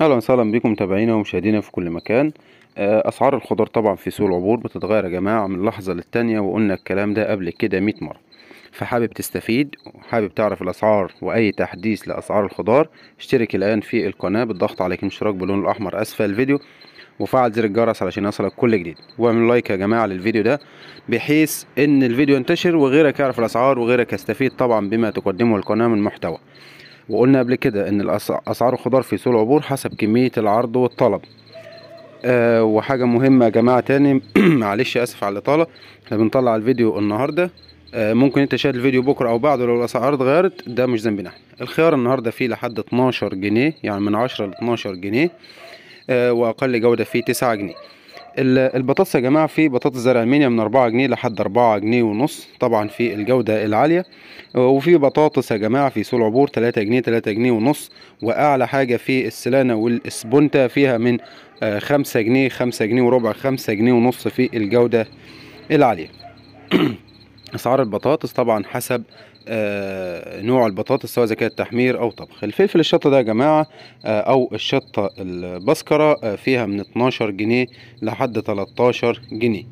اهلا وسهلا بكم متابعينا ومشاهدينا في كل مكان آه، اسعار الخضار طبعا في سوق العبور بتتغير يا جماعه من لحظه للتانيه وقلنا الكلام ده قبل كده 100 مره فحابب تستفيد وحابب تعرف الاسعار واي تحديث لاسعار الخضار اشترك الان في القناه بالضغط على كلمه الاشتراك باللون الاحمر اسفل الفيديو وفعل زر الجرس علشان يصلك كل جديد واعمل لايك يا جماعه للفيديو ده بحيث ان الفيديو ينتشر وغيرك يعرف الاسعار وغيرك يستفيد طبعا بما تقدمه القناه من محتوى وقلنا قبل كده ان اسعار الخضار في سوق العبور حسب كميه العرض والطلب أه وحاجه مهمه يا جماعه تاني معلش اسف على الاطاله احنا بنطلع الفيديو النهارده أه ممكن انت شاهد الفيديو بكره او بعده لو الاسعار اتغيرت ده مش ذنبنا احنا الخيار النهارده فيه لحد 12 جنيه يعني من 10 ل 12 جنيه أه واقل جوده فيه 9 جنيه البطاطس يا جماعه في بطاطس زرع المنيا من 4 جنيه لحد 4 جنيه ونص طبعا في الجوده العاليه وفي بطاطس يا جماعه في سول عبور 3 جنيه 3 جنيه ونص واعلى حاجه في السلانه والاسبونتا فيها من 5 آه، جنيه 5 جنيه وربع 5 جنيه ونص في الجوده العاليه اسعار البطاطس طبعا حسب آه، نوع البطاطس سواء اذا كانت تحمير او طبخ الفلفل الشطه ده يا جماعه آه، او الشطه البسكره آه، فيها من 12 جنيه لحد 13 جنيه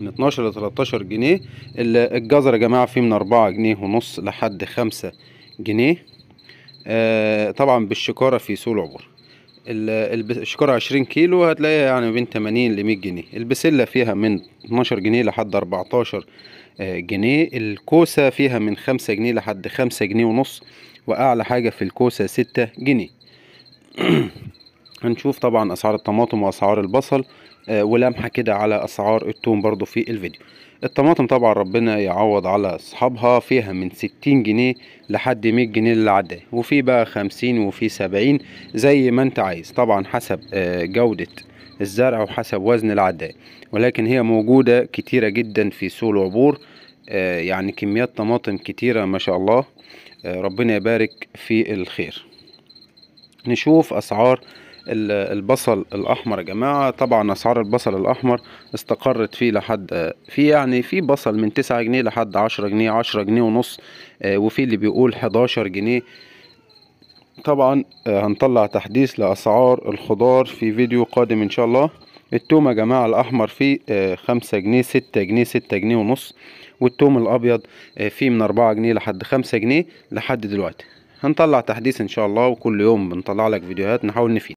من 12 ل 13 جنيه الجزر يا جماعه فيه من 4 جنيه ونص لحد 5 جنيه طبعا بالشكاره في سوق العبور الشكارة 20 كيلو هتلاقيها يعني بين 80 ل 100 جنيه البسلة فيها من 12 جنيه لحد 14 آه، جنيه الكوسة فيها من 5 جنيه لحد 5 جنيه ونص وأعلى حاجة في الكوسة 6 جنيه هنشوف طبعا أسعار الطماطم وأسعار البصل آه، ولمحة كده على أسعار التوم برضو في الفيديو الطماطم طبعا ربنا يعوض على اصحابها فيها من 60 جنيه لحد 100 جنيه للعداد وفي بقى 50 وفي 70 زي ما انت عايز طبعا حسب آه، جودة الزرع وحسب وزن العداد ولكن هي موجودة كتيرة جدا في سوق العبور آه، يعني كميات طماطم كتيرة ما شاء الله آه، ربنا يبارك في الخير نشوف اسعار البصل الاحمر يا جماعه طبعا اسعار البصل الاحمر استقرت فيه لحد في يعني في بصل من 9 جنيه لحد 10 جنيه 10 جنيه ونص آه، وفي اللي بيقول 11 جنيه طبعا آه، هنطلع تحديث لاسعار الخضار في فيديو قادم ان شاء الله التوم يا جماعة الأحمر فيه 5 آه، جنيه 6 جنيه 6 جنيه ونص والتوم الأبيض فيه من 4 جنيه لحد 5 جنيه لحد دلوقتي هنطلع تحديث إن شاء الله وكل يوم بنطلع لك فيديوهات نحاول نفيد